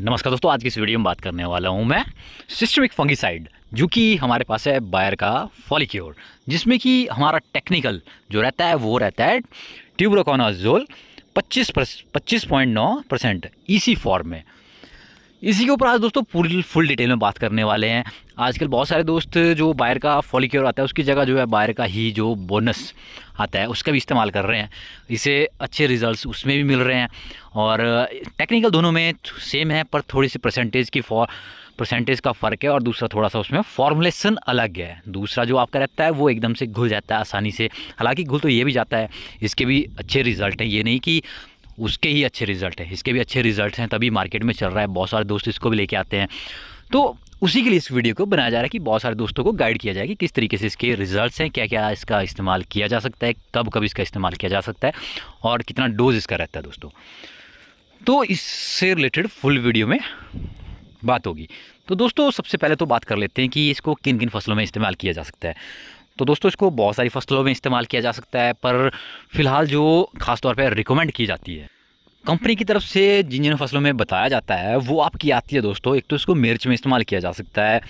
नमस्कार दोस्तों आज की इस वीडियो में बात करने वाला हूँ मैं सिस्टमिक फंगिसाइड जो कि हमारे पास है बायर का फॉलिक्योर जिसमें कि हमारा टेक्निकल जो रहता है वो रहता है ट्यूब्रोकोनाजोल 25 पच्चीस पॉइंट नौ परसेंट इसी e फॉर्म में इसी के ऊपर आज दोस्तों पूरी फुल डिटेल में बात करने वाले हैं आजकल बहुत सारे दोस्त जो बायर का फॉलिक्योर आता है उसकी जगह जो है बायर का ही जो बोनस आता है उसका भी इस्तेमाल कर रहे हैं इसे अच्छे रिजल्ट्स उसमें भी मिल रहे हैं और टेक्निकल दोनों में सेम है पर थोड़ी सी परसेंटेज की फॉर परसेंटेज का फ़र्क है और दूसरा थोड़ा सा उसमें फॉर्मुलेशन अलग है दूसरा जो आपका रहता है वो एकदम से घुल जाता है आसानी से हालांकि घुल तो ये भी जाता है इसके भी अच्छे रिजल्ट हैं ये नहीं कि उसके ही अच्छे रिजल्ट हैं इसके भी अच्छे रिजल्ट हैं तभी मार्केट में चल रहा है बहुत सारे दोस्त इसको भी लेके आते हैं तो उसी के लिए इस वीडियो को बनाया जा रहा है कि बहुत सारे दोस्तों को गाइड किया जाए कि किस तरीके से इसके रिजल्ट्स हैं क्या क्या इसका इस्तेमाल किया जा सकता है कब कब इसका इस्तेमाल किया जा सकता है और कितना डोज इसका रहता है दोस्तों तो इससे रिलेटेड फुल वीडियो में बात होगी तो दोस्तों सबसे पहले तो बात कर लेते हैं कि इसको किन किन फसलों में इस्तेमाल किया जा सकता है तो दोस्तों इसको बहुत सारी फसलों में इस्तेमाल किया जा सकता है पर फिलहाल जो खासतौर पर रिकमेंड की जाती है कंपनी की तरफ से जिन जिन फसलों में बताया जाता है वो आपकी आती है दोस्तों एक तो इसको मिर्च में इस्तेमाल किया जा सकता है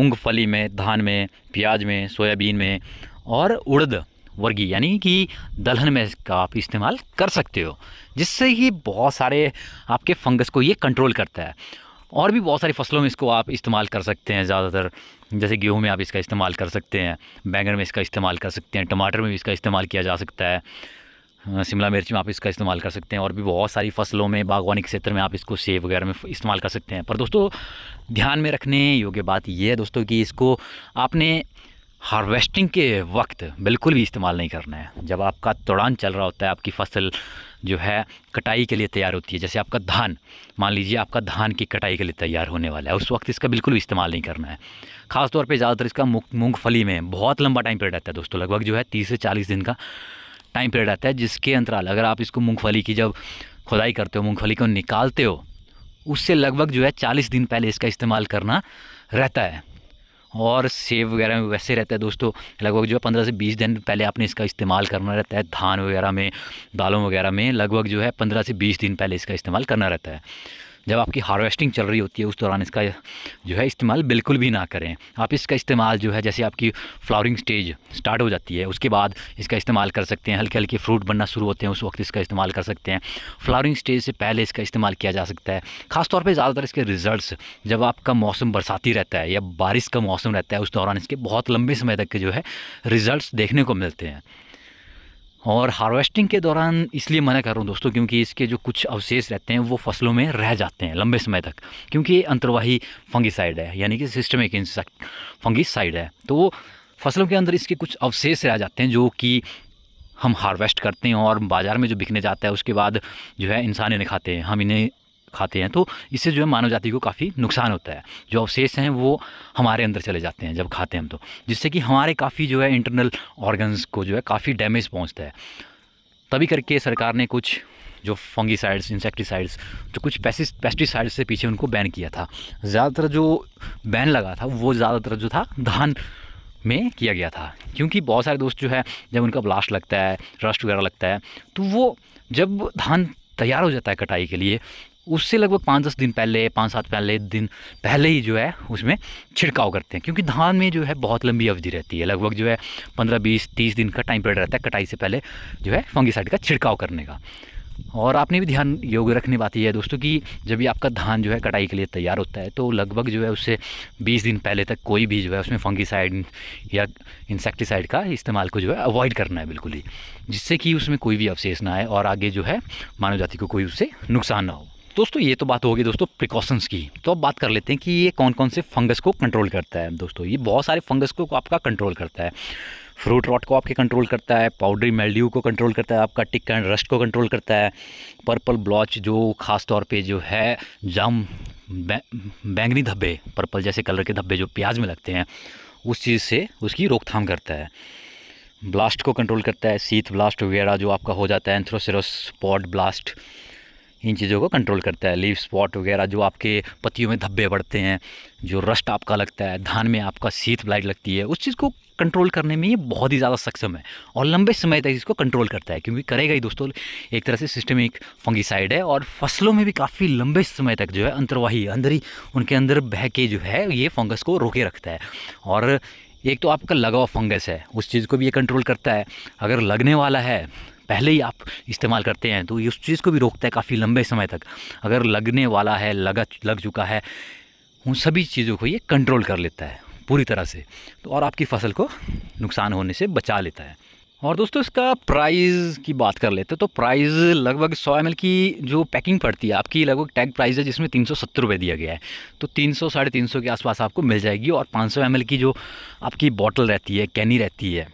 मूंगफली में धान में प्याज में सोयाबीन में और उड़द वर्गी यानी कि दलहन में इसका आप इस्तेमाल कर सकते हो जिससे कि बहुत सारे आपके फंगस को ये कंट्रोल करता है और भी बहुत सारी फसलों में इसको आप इस्तेमाल कर सकते हैं ज़्यादातर जैसे गेहूं में आप इसका इस्तेमाल कर सकते हैं बैंगन में इसका इस्तेमाल कर सकते हैं टमाटर में भी इसका इस्तेमाल किया जा सकता है शिमला मिर्च में आप इसका इस्तेमाल कर सकते हैं और भी बहुत सारी फसलों में बागवानी के क्षेत्र में आप इसको सेब वगैरह में इस्तेमाल कर सकते हैं पर दोस्तों ध्यान में रखने योग्य बात यह है दोस्तों कि इसको आपने हार्वेस्टिंग के वक्त बिल्कुल भी इस्तेमाल नहीं करना है जब आपका तोड़ान चल रहा होता है आपकी फसल जो है कटाई के लिए तैयार होती है जैसे आपका धान मान लीजिए आपका धान की कटाई के लिए तैयार होने वाला है उस वक्त इसका बिल्कुल इस्तेमाल नहीं करना है खासतौर पर ज़्यादातर इसका मूँगफली में बहुत लंबा टाइम पीरियड रहता है दोस्तों लगभग जो है तीस से चालीस दिन का टाइम पीरियड रहता है जिसके अंतराल अगर आप इसको मूँगफली की जब खुदाई करते हो मूँगफली को निकालते हो उससे लगभग जो है चालीस दिन पहले इसका इस्तेमाल करना रहता है और सेब वगैरह में वैसे रहता है दोस्तों लगभग जो है पंद्रह से बीस दिन पहले आपने इसका इस्तेमाल करना रहता है धान वगैरह में दालों वगैरह में लगभग जो है पंद्रह से बीस दिन पहले इसका इस्तेमाल करना रहता है जब आपकी हार्वेस्टिंग चल रही होती है उस दौरान इसका जो है इस्तेमाल बिल्कुल भी ना करें आप इसका इस्तेमाल जो है जैसे आपकी फ्लावरिंग स्टेज स्टार्ट हो जाती है उसके बाद इसका इस्तेमाल कर सकते हैं हल्के हल्के फ्रूट बनना शुरू होते हैं उस वक्त इसका इस्तेमाल कर सकते हैं फ्लावरिंग स्टेज से पहले इसका इस्तेमाल किया जा सकता है खासतौर पर ज़्यादातर इसके रिजल्ट जब आपका मौसम बरसाती रहता है या बारिश का मौसम रहता है उस दौरान इसके बहुत लंबे समय तक के जो है रिज़ल्ट देखने को मिलते हैं और हार्वेस्टिंग के दौरान इसलिए मना कर रहा हूँ दोस्तों क्योंकि इसके जो कुछ अवशेष रहते हैं वो फसलों में रह जाते हैं लंबे समय तक क्योंकि ये अंतर्वाही फंगिसाइड है यानी कि सिस्टमिक इंसेक्ट फंगिसाइड है तो वो फसलों के अंदर इसके कुछ अवशेष रह जाते हैं जो कि हम हार्वेस्ट करते हैं और बाज़ार में जो बिकने जाता है उसके बाद जो है इंसान इन्हें खाते हैं हम इन्हें खाते हैं तो इससे जो है मानव जाति को काफ़ी नुकसान होता है जो अवशेष हैं वो हमारे अंदर चले जाते हैं जब खाते हैं हम तो जिससे कि हमारे काफ़ी जो है इंटरनल ऑर्गन्स को जो है काफ़ी डैमेज पहुँचता है तभी करके सरकार ने कुछ जो फंगीसाइड्स इंसेक्टिसाइड्स जो कुछ पेस्टिसाइड्स से पीछे उनको बैन किया था ज़्यादातर जो बैन लगा था वो ज़्यादातर जो था धान में किया गया था क्योंकि बहुत सारे दोस्त जो है जब उनका ब्लास्ट लगता है रस्ट वगैरह लगता है तो वो जब धान तैयार हो जाता है कटाई के लिए उससे लगभग पाँच दस दिन पहले पाँच सात पहले दिन पहले ही जो है उसमें छिड़काव करते हैं क्योंकि धान में जो है बहुत लंबी अवधि रहती है लगभग जो है पंद्रह बीस तीस दिन का टाइम पीरियड रहता है कटाई से पहले जो है फंगिसाइड का छिड़काव करने का और आपने भी ध्यान योग रखने बात यह है दोस्तों कि जब भी आपका धान जो है कटाई के लिए तैयार होता है तो लगभग जो है उससे 20 दिन पहले तक कोई भी जो है उसमें फंगीसाइड या इंसेक्टिसाइड का इस्तेमाल को जो है अवॉइड करना है बिल्कुल ही जिससे कि उसमें कोई भी अवशेष ना आए और आगे जो है मानव जाति को कोई उससे नुकसान ना हो दोस्तों ये तो बात होगी दोस्तों प्रिकॉशंस की तो अब बात कर लेते हैं कि ये कौन कौन से फंगस को कंट्रोल करता है दोस्तों ये बहुत सारे फंगस को आपका कंट्रोल करता है फ्रूट रॉट को आपके कंट्रोल करता है पाउडरी मेल्ड्यू को कंट्रोल करता है आपका टिक एंड रस्ट को कंट्रोल करता है पर्पल ब्लॉच जो ख़ास तौर पे जो है जाम बैंगनी धब्बे पर्पल जैसे कलर के धब्बे जो प्याज में लगते हैं उस चीज़ से उसकी रोकथाम करता है ब्लास्ट को कंट्रोल करता है सीथ ब्लास्ट वगैरह जो आपका हो जाता है एंथ्रोसरस पॉड ब्लास्ट इन चीज़ों को कंट्रोल करता है लीव स्पॉट वगैरह जो आपके पत्तियों में धब्बे बढ़ते हैं जो रस्ट आपका लगता है धान में आपका सीत ब्लाइट लगती है उस चीज़ को कंट्रोल करने में ये बहुत ही ज़्यादा सक्षम है और लंबे समय तक इसको कंट्रोल करता है क्योंकि करेगा ही दोस्तों एक तरह से सिस्टमिक फंगिसाइड है और फसलों में भी काफ़ी लंबे समय तक जो है अंतरवाही अंदर ही उनके अंदर बह के जो है ये फंगस को रोके रखता है और एक तो आपका लगा हुआ फंगस है उस चीज़ को भी ये कंट्रोल करता है अगर लगने वाला है पहले ही आप इस्तेमाल करते हैं तो उस चीज़ को भी रोकता है काफ़ी लंबे समय तक अगर लगने वाला है लगा लग चुका है उन सभी चीज़ों को ये कंट्रोल कर लेता है पूरी तरह से तो और आपकी फसल को नुकसान होने से बचा लेता है और दोस्तों इसका प्राइस की बात कर लेते हैं तो प्राइस लगभग 100 एम की जो पैकिंग पड़ती है आपकी लगभग टैग प्राइस है जिसमें तीन सौ दिया गया है तो तीन सौ साढ़े तीन सौ के आसपास आपको मिल जाएगी और पाँच सौ की जो आपकी बॉटल रहती है कैनी रहती है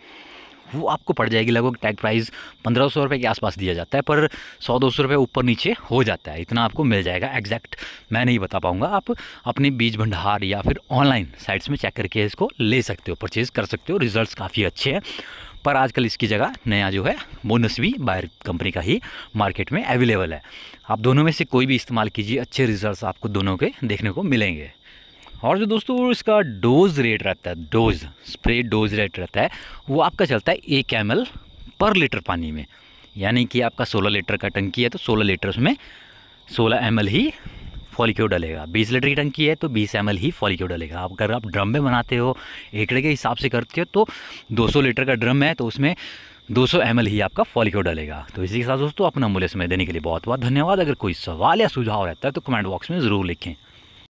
वो आपको पड़ जाएगी लगभग टैग प्राइस पंद्रह सौ रुपये के आसपास दिया जाता है पर सौ दो सौ रुपये ऊपर नीचे हो जाता है इतना आपको मिल जाएगा एग्जैक्ट मैं नहीं बता पाऊँगा आप अपने बीज भंडार या फिर ऑनलाइन साइट्स में चेक करके इसको ले सकते हो परचेज़ कर सकते हो रिजल्ट काफ़ी अच्छे हैं पर आजकल इसकी जगह नया जो है बोनस भी बायर कंपनी का ही मार्केट में अवेलेबल है आप दोनों में से कोई भी इस्तेमाल कीजिए अच्छे रिज़ल्ट आपको दोनों के देखने को मिलेंगे और जो दोस्तों इसका डोज रेट रहता है डोज स्प्रे डोज रेट रहता है वो आपका चलता है एक एम पर लीटर पानी में यानी कि आपका 16 लीटर का टंकी है तो 16 लीटर उसमें 16 एम ही फॉलिक्यू डलेगा 20 लीटर की टंकी है तो 20 एम ही फॉलिक्यू डलेगा आप अगर आप ड्रम में बनाते हो एकड़े के हिसाब से करते हो तो 200 लीटर का ड्रम है तो उसमें 200 सौ ही आपका फॉलिक्यू डलेगा तो इसी के साथ दोस्तों अपना मूल्य समय देने के लिए बहुत बहुत धन्यवाद अगर कोई सवाल या सुझाव रहता है तो कमेंट बॉक्स में ज़रूर लिखें